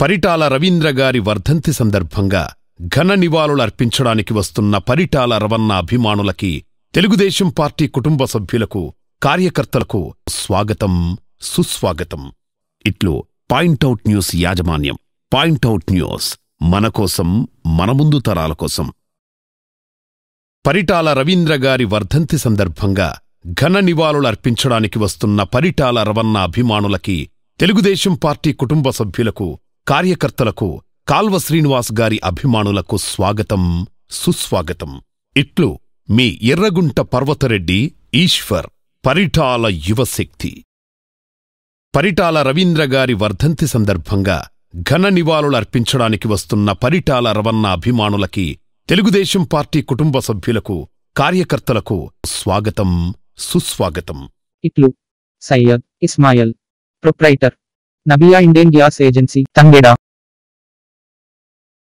పరిటాల రవీంద్రగారి వర్ధంతి సందర్భంగా ఘన నివాళులర్పించడానికి వస్తున్న పరిటాల రవన్న అభిమానులకి తెలుగుదేశం పార్టీ కుటుంబ సభ్యులకు కార్యకర్తలకు స్వాగతం సుస్వాగతం ఇట్లు పాయింట్అవుట్ న్యూస్ యాజమాన్యం పాయింట్అవుట్ న్యూస్ మన కోసం మన ముందు తరాల కోసం పరిటాల రవీంద్ర గారి వర్ధంతి సందర్భంగా ఘన నివాళులర్పించడానికి వస్తున్న పరిటాల రవన్న అభిమానులకి తెలుగుదేశం పార్టీ కుటుంబ సభ్యులకు కార్యకర్తలకు కాల్వ శ్రీనివాస్ గారి అభిమానులకు స్వాగతం సుస్వాగతం ఇట్లు మీ ఎర్రగుంట పర్వతరెడ్డి ఈశ్వర్ పరిటాల యువశక్తి పరిటాల రవీంద్ర గారి వర్ధంతి సందర్భంగా ఘన నివాళులర్పించడానికి వస్తున్న పరిటాల రవన్న అభిమానులకి తెలుగుదేశం పార్టీ కుటుంబ సభ్యులకు కార్యకర్తలకు స్వాగతం సుస్వాగతం ఇట్లు సయ్యద్ ఇస్మాయల్ ప్రొప్రైటర్ நபியா இண்டேன் கியாஸ் ஏஜென்சி தங்கேடா